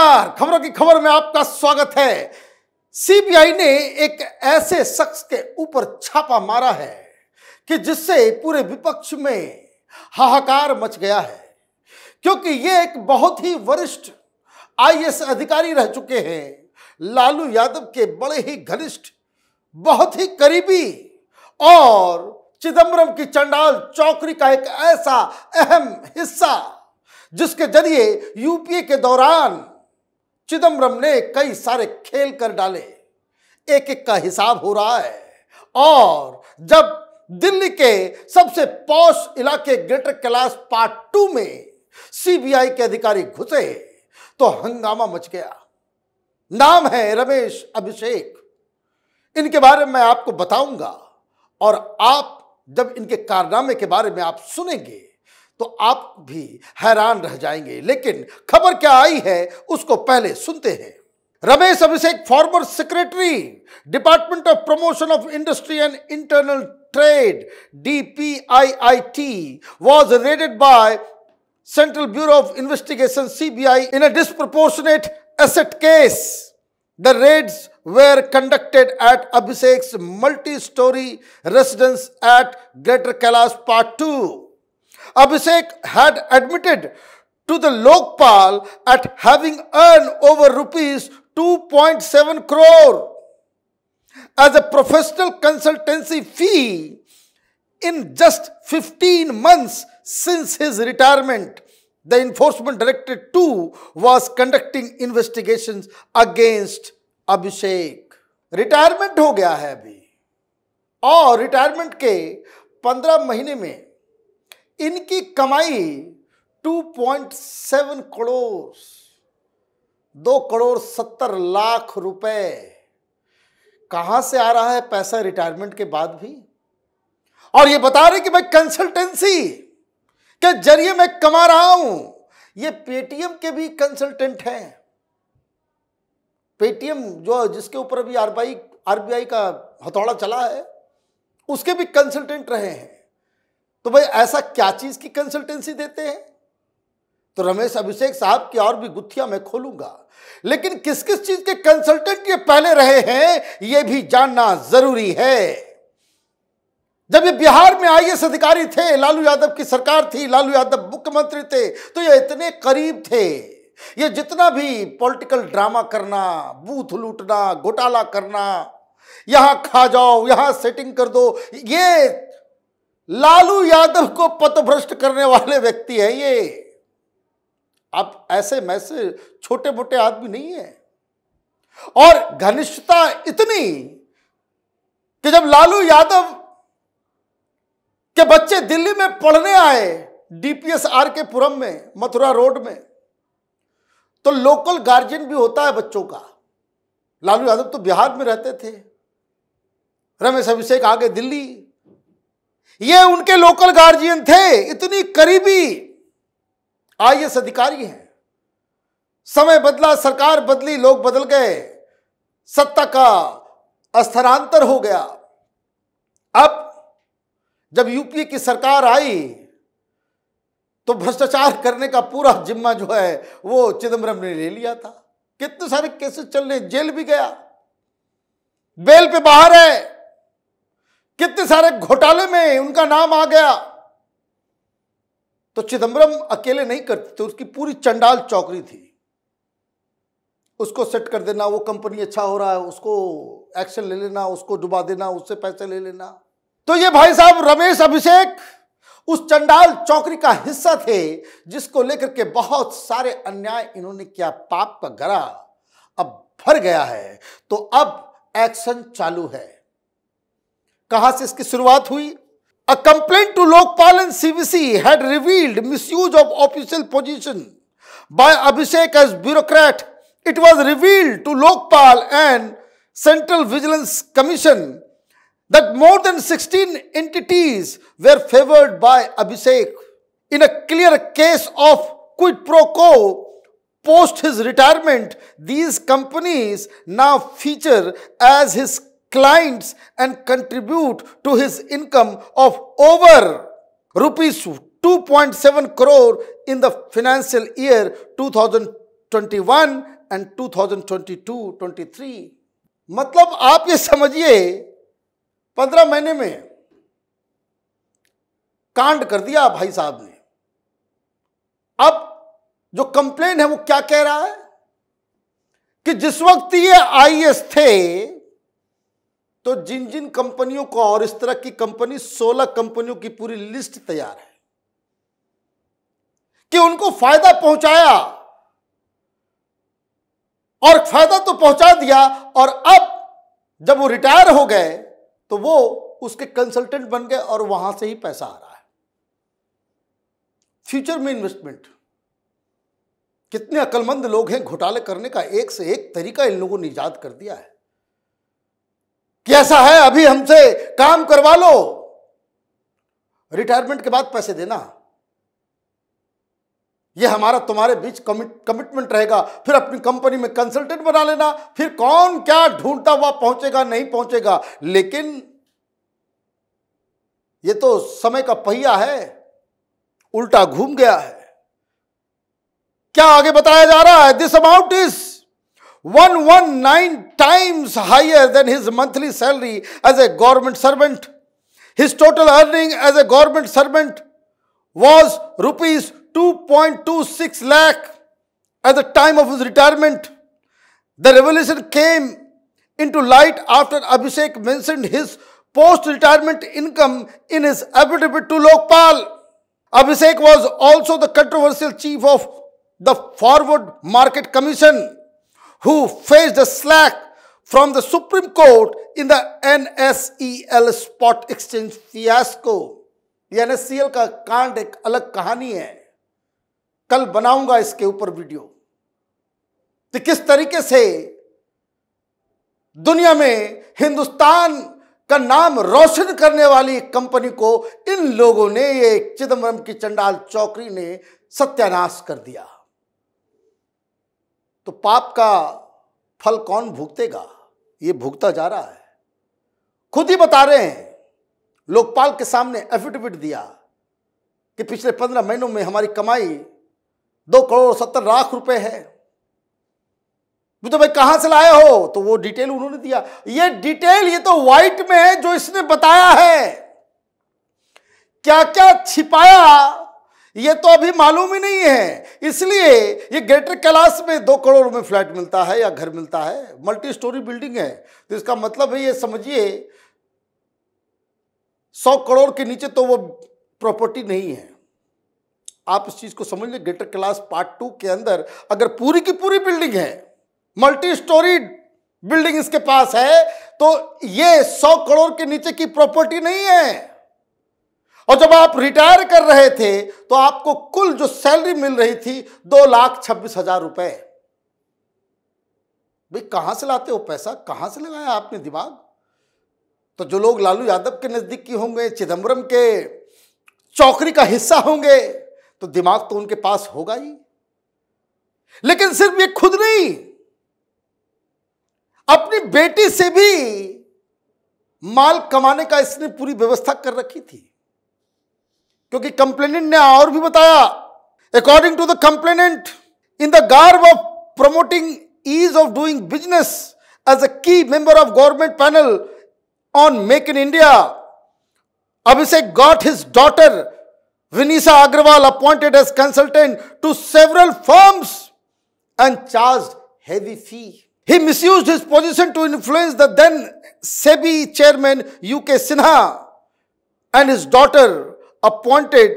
नमस्कार खबरों की खबर में आपका स्वागत है सीबीआई ने एक ऐसे शख्स के ऊपर छापा मारा है कि जिससे पूरे विपक्ष में हाहाकार मच गया है क्योंकि ये एक बहुत ही वरिष्ठ आईएएस अधिकारी रह चुके हैं लालू यादव के बड़े ही घनिष्ठ बहुत ही करीबी और चिदंबरम की चंडाल चौकरी का एक ऐसा अहम हिस्सा जिसके जरिए यूपीए के दौरान चिदम्बरम ने कई सारे खेल कर डाले एक एक का हिसाब हो रहा है और जब दिल्ली के सबसे पौष इलाके ग्रेटर कैलाश पार्ट टू में सीबीआई के अधिकारी घुसे तो हंगामा मच गया नाम है रमेश अभिषेक इनके बारे में आपको बताऊंगा और आप जब इनके कारनामे के बारे में आप सुनेंगे तो आप भी हैरान रह जाएंगे लेकिन खबर क्या आई है उसको पहले सुनते हैं Ramesh Abhishek former secretary Department of Promotion of Industry and Internal Trade D P I I T was raided by Central Bureau of Investigation CBI in a disproportionate asset case the raid were conducted at Abhishek multi storey residence at Greater Kailash part two Abhishek had admitted to the Lokpal at having earned over rupees 2.7 crore as a professional consultancy fee in just 15 months since his retirement. The enforcement directorate too was conducting investigations against Abhishek. Retirement हो गया है अभी और retirement के 15 महीने में इनकी कमाई 2.7 करोड़ दो करोड़ सत्तर लाख रुपए कहां से आ रहा है पैसा रिटायरमेंट के बाद भी और ये बता रहे कि मैं कंसल्टेंसी के जरिए मैं कमा रहा हूं ये पेटीएम के भी कंसल्टेंट हैं पेटीएम जो जिसके ऊपर अभी आरबीआई आरबीआई का हथौड़ा चला है उसके भी कंसल्टेंट रहे हैं तो भाई ऐसा क्या चीज की कंसल्टेंसी देते हैं तो रमेश अभिषेक साहब की और भी गुत्थिया मैं खोलूंगा लेकिन किस किस चीज के कंसल्टेंट ये पहले रहे हैं ये भी जानना जरूरी है जब ये बिहार में आई अधिकारी थे लालू यादव की सरकार थी लालू यादव मुख्यमंत्री थे तो ये इतने करीब थे ये जितना भी पॉलिटिकल ड्रामा करना बूथ लूटना घोटाला करना यहां खा जाओ यहां सेटिंग कर दो ये लालू यादव को पथभ्रष्ट करने वाले व्यक्ति है ये आप ऐसे मैसे छोटे मोटे आदमी नहीं है और घनिष्ठता इतनी कि जब लालू यादव के बच्चे दिल्ली में पढ़ने आए डीपीएस आर के पुरम में मथुरा रोड में तो लोकल गार्जियन भी होता है बच्चों का लालू यादव तो बिहार में रहते थे रमेश अभिषेक आगे दिल्ली ये उनके लोकल गार्जियन थे इतनी करीबी आई अधिकारी हैं समय बदला सरकार बदली लोग बदल गए सत्ता का स्थानांतर हो गया अब जब यूपीए की सरकार आई तो भ्रष्टाचार करने का पूरा जिम्मा जो है वो चिदम्बरम ने ले लिया था कितने सारे केसेस चल रहे जेल भी गया बेल पे बाहर है कितने सारे घोटाले में उनका नाम आ गया तो चिदंबरम अकेले नहीं करते थे उसकी पूरी चंडाल चौकरी थी उसको सेट कर देना वो कंपनी अच्छा हो रहा है उसको एक्शन ले लेना उसको डुबा देना उससे पैसे ले लेना तो ये भाई साहब रमेश अभिषेक उस चंडाल चौकरी का हिस्सा थे जिसको लेकर के बहुत सारे अन्याय इन्होंने किया पाप का गरा अब भर गया है तो अब एक्शन चालू है कहा से इसकी शुरुआत हुई a complaint to Lokpal and सीबीसी had revealed misuse of official position by Abhishek as bureaucrat it was revealed to Lokpal and Central Vigilance Commission that more than sixteen entities were favoured by Abhishek in a clear case of quid pro quo post his retirement these companies now feature as his clients and contribute to his income of over rupees 2.7 crore in the financial year 2021 and 2022-23 मतलब आप ये समझिए पंद्रह महीने में कांड कर दिया भाई साहब ने अब जो कंप्लेन है वो क्या कह रहा है कि जिस वक्त ये आईएएस थे तो जिन जिन कंपनियों को और इस तरह की कंपनी 16 कंपनियों की पूरी लिस्ट तैयार है कि उनको फायदा पहुंचाया और फायदा तो पहुंचा दिया और अब जब वो रिटायर हो गए तो वो उसके कंसल्टेंट बन गए और वहां से ही पैसा आ रहा है फ्यूचर में इन्वेस्टमेंट कितने अक्लमंद लोग हैं घोटाले करने का एक से एक तरीका इन लोगों ने ईजाद कर दिया है कि ऐसा है अभी हमसे काम करवा लो रिटायरमेंट के बाद पैसे देना यह हमारा तुम्हारे बीच कमिटमेंट रहेगा फिर अपनी कंपनी में कंसल्टेंट बना लेना फिर कौन क्या ढूंढता हुआ पहुंचेगा नहीं पहुंचेगा लेकिन यह तो समय का पहिया है उल्टा घूम गया है क्या आगे बताया जा रहा है this amount is 119 times higher than his monthly salary as a government servant. His total earning as a government servant was rupees 2.26 lakh at the time of his retirement. The revelation came into light after Abhishek mentioned his post-retirement income in his affidavit to Lokpal. Abhishek was also the controversial chief of the Forward Market Commission. who faced a slack from the Supreme Court in the NSEL spot exchange fiasco. ये NSEL का कांड एक अलग कहानी है कल बनाऊंगा इसके ऊपर वीडियो तो किस तरीके से दुनिया में हिंदुस्तान का नाम रोशन करने वाली कंपनी को इन लोगों ने ये चिदम्बरम की चंडाल चौकरी ने सत्यानाश कर दिया तो पाप का फल कौन भुगतेगा ये भुगता जा रहा है खुद ही बता रहे हैं लोकपाल के सामने एफिडेविट दिया कि पिछले पंद्रह महीनों में हमारी कमाई दो करोड़ सत्तर लाख रुपए है तो भाई कहां से लाए हो तो वो डिटेल उन्होंने दिया ये डिटेल ये तो व्हाइट में है जो इसने बताया है क्या क्या छिपाया ये तो अभी मालूम ही नहीं है इसलिए ये ग्रेटर कैलाश में दो करोड़ में फ्लैट मिलता है या घर मिलता है मल्टी स्टोरी बिल्डिंग है तो इसका मतलब है ये समझिए सौ करोड़ के नीचे तो वो प्रॉपर्टी नहीं है आप इस चीज़ को समझ लें ग्रेटर क्लास पार्ट टू के अंदर अगर पूरी की पूरी बिल्डिंग है मल्टी स्टोरी बिल्डिंग इसके पास है तो ये सौ करोड़ के नीचे की प्रॉपर्टी नहीं है और जब आप रिटायर कर रहे थे तो आपको कुल जो सैलरी मिल रही थी दो लाख छब्बीस हजार रुपए भाई कहां से लाते हो पैसा कहां से लगाया आपने दिमाग तो जो लोग लालू यादव के नजदीकी होंगे चिदंबरम के चौकरी का हिस्सा होंगे तो दिमाग तो उनके पास होगा ही लेकिन सिर्फ ये खुद नहीं अपनी बेटी से भी माल कमाने का इसने पूरी व्यवस्था कर रखी थी क्योंकि कंप्लेनेंट ने और भी बताया according to the complainant in the garb of promoting ease of doing business as a key member of government panel on Make in India Abhishek got his daughter Vinisa Agarwal appointed as consultant to several firms and charge heavy fee He misused his position to influence the then SEBI chairman UK Sinha and his daughter appointed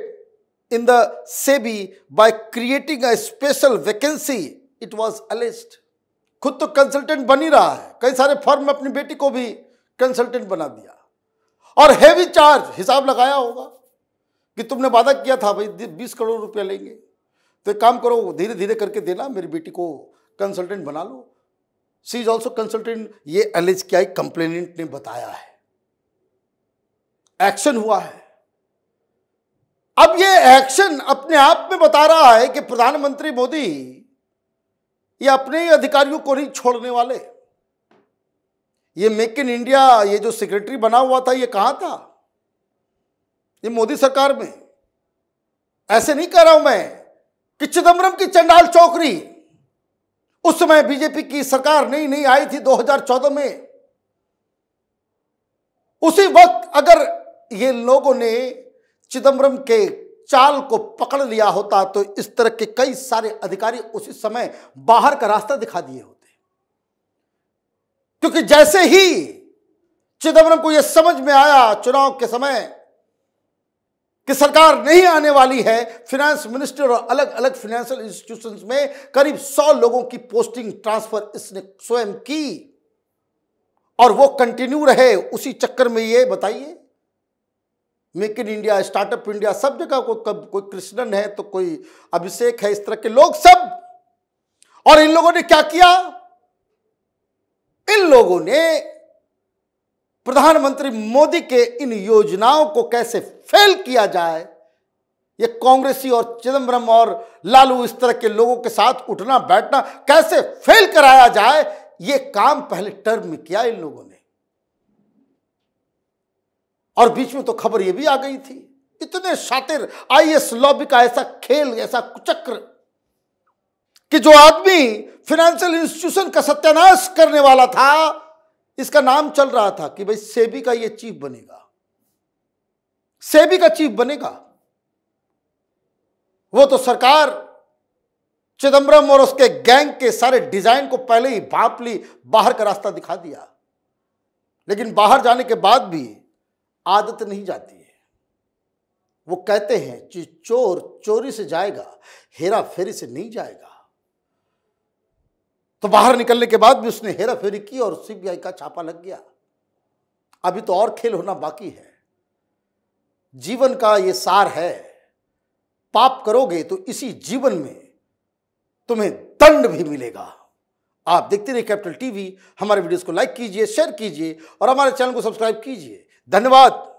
in the SEBI by creating a special vacancy, it was alleged. खुद तो consultant बन ही रहा है कई सारे firm में अपनी बेटी को भी कंसल्टेंट बना दिया और हैवी चार्ज हिसाब लगाया होगा कि तुमने वादा किया था भाई बीस करोड़ रुपया लेंगे तो एक काम करो धीरे धीरे करके देना मेरी बेटी को कंसल्टेंट बना लो सी इज ऑल्सो कंसल्टेंट ये एलिज क्या कंप्लेनेंट ने बताया है एक्शन हुआ है अब ये एक्शन अपने आप में बता रहा है कि प्रधानमंत्री मोदी ये अपने ही अधिकारियों को नहीं छोड़ने वाले ये मेक इन इंडिया ये जो सेक्रेटरी बना हुआ था ये कहां था ये मोदी सरकार में ऐसे नहीं कह रहा हूं मैं कि चिदम्बरम की चंडाल चौकरी उस समय बीजेपी की सरकार नहीं नहीं आई थी 2014 में उसी वक्त अगर ये लोगों ने चिदम्बरम के चाल को पकड़ लिया होता तो इस तरह के कई सारे अधिकारी उसी समय बाहर का रास्ता दिखा दिए होते क्योंकि जैसे ही चिदम्बरम को यह समझ में आया चुनाव के समय कि सरकार नहीं आने वाली है फिनेंस मिनिस्टर और अलग अलग फाइनेंशियल इंस्टीट्यूशंस में करीब सौ लोगों की पोस्टिंग ट्रांसफर इसने स्वयं की और वो कंटिन्यू रहे उसी चक्कर में ये बताइए Make in India Startup India सब जगह को कब कोई कृष्णन है तो कोई अभिषेक है इस तरह के लोग सब और इन लोगों ने क्या किया इन लोगों ने प्रधानमंत्री मोदी के इन योजनाओं को कैसे फेल किया जाए ये कांग्रेसी और चिदम्बरम और लालू इस तरह के लोगों के साथ उठना बैठना कैसे फेल कराया जाए ये काम पहले टर्म में किया इन लोगों ने और बीच में तो खबर ये भी आ गई थी इतने शातिर आईएस लॉबी का ऐसा खेल ऐसा कुचक्र कि जो आदमी फाइनेंशियल इंस्टीट्यूशन का सत्यानाश करने वाला था इसका नाम चल रहा था कि भाई सेबी का ये चीफ बनेगा सेबी का चीफ बनेगा वो तो सरकार चिदम्बरम और उसके गैंग के सारे डिजाइन को पहले ही भाप ली बाहर का रास्ता दिखा दिया लेकिन बाहर जाने के बाद भी आदत नहीं जाती है वो कहते हैं कि चोर चोरी से जाएगा हेरा फेरी से नहीं जाएगा तो बाहर निकलने के बाद भी उसने हेरा फेरी की और सीबीआई का छापा लग गया अभी तो और खेल होना बाकी है जीवन का ये सार है पाप करोगे तो इसी जीवन में तुम्हें दंड भी मिलेगा आप देखते रहिए कैपिटल टीवी हमारे वीडियोस को लाइक कीजिए शेयर कीजिए और हमारे चैनल को सब्सक्राइब कीजिए धन्यवाद